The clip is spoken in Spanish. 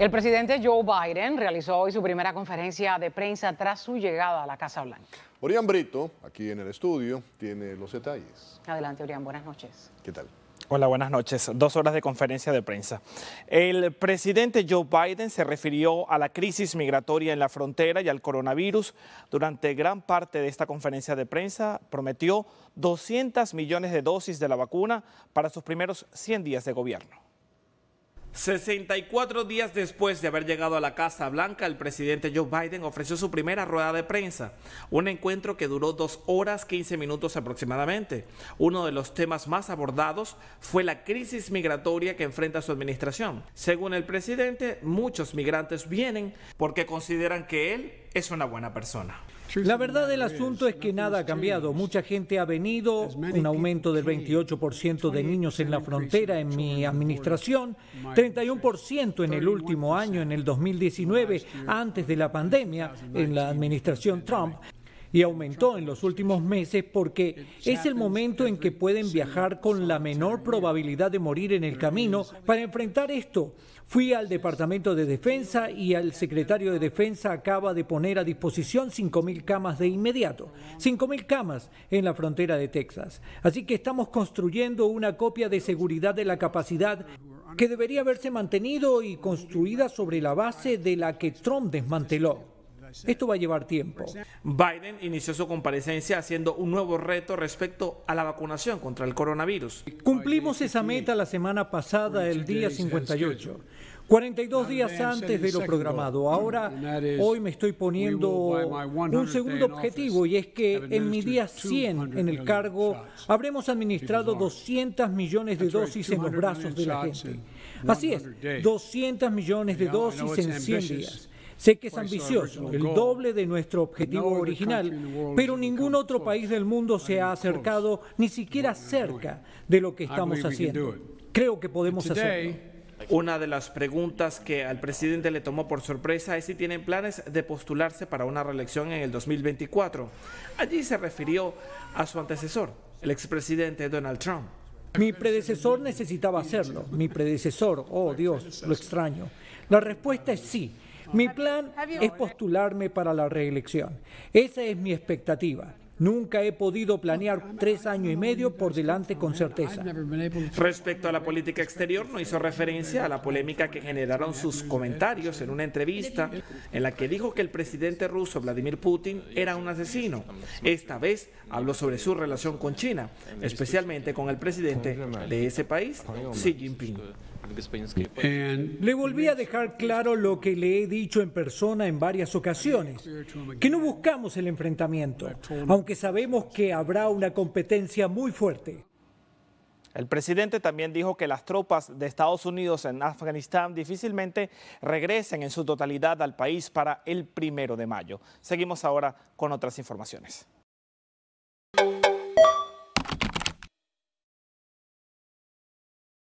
El presidente Joe Biden realizó hoy su primera conferencia de prensa tras su llegada a la Casa Blanca. Orián Brito, aquí en el estudio, tiene los detalles. Adelante, Orián, buenas noches. ¿Qué tal? Hola, buenas noches. Dos horas de conferencia de prensa. El presidente Joe Biden se refirió a la crisis migratoria en la frontera y al coronavirus. Durante gran parte de esta conferencia de prensa prometió 200 millones de dosis de la vacuna para sus primeros 100 días de gobierno. 64 días después de haber llegado a la Casa Blanca, el presidente Joe Biden ofreció su primera rueda de prensa, un encuentro que duró dos horas 15 minutos aproximadamente. Uno de los temas más abordados fue la crisis migratoria que enfrenta su administración. Según el presidente, muchos migrantes vienen porque consideran que él es una buena persona. La verdad del asunto es que nada ha cambiado. Mucha gente ha venido, un aumento del 28% de niños en la frontera en mi administración, 31% en el último año, en el 2019, antes de la pandemia, en la administración Trump y aumentó en los últimos meses porque es el momento en que pueden viajar con la menor probabilidad de morir en el camino. Para enfrentar esto, fui al Departamento de Defensa y el secretario de Defensa acaba de poner a disposición 5.000 camas de inmediato, 5.000 camas en la frontera de Texas. Así que estamos construyendo una copia de seguridad de la capacidad que debería haberse mantenido y construida sobre la base de la que Trump desmanteló. Esto va a llevar tiempo. Biden inició su comparecencia haciendo un nuevo reto respecto a la vacunación contra el coronavirus. Cumplimos esa meta la semana pasada, el día 58. 42 días antes de lo programado. Ahora, hoy me estoy poniendo un segundo objetivo y es que en mi día 100 en el cargo habremos administrado 200 millones de dosis en los brazos de la gente. Así es, 200 millones de dosis en 100 días. Sé que es ambicioso, el doble de nuestro objetivo original, pero ningún otro país del mundo se ha acercado ni siquiera cerca de lo que estamos haciendo. Creo que podemos hacerlo. Una de las preguntas que al presidente le tomó por sorpresa es si tienen planes de postularse para una reelección en el 2024. Allí se refirió a su antecesor, el expresidente Donald Trump. Mi predecesor necesitaba hacerlo. Mi predecesor, oh Dios, lo extraño. La respuesta es sí. Mi plan es postularme para la reelección. Esa es mi expectativa. Nunca he podido planear tres años y medio por delante con certeza. Respecto a la política exterior, no hizo referencia a la polémica que generaron sus comentarios en una entrevista en la que dijo que el presidente ruso Vladimir Putin era un asesino. Esta vez habló sobre su relación con China, especialmente con el presidente de ese país, Xi Jinping. Le volví a dejar claro lo que le he dicho en persona en varias ocasiones, que no buscamos el enfrentamiento, aunque sabemos que habrá una competencia muy fuerte. El presidente también dijo que las tropas de Estados Unidos en Afganistán difícilmente regresen en su totalidad al país para el primero de mayo. Seguimos ahora con otras informaciones.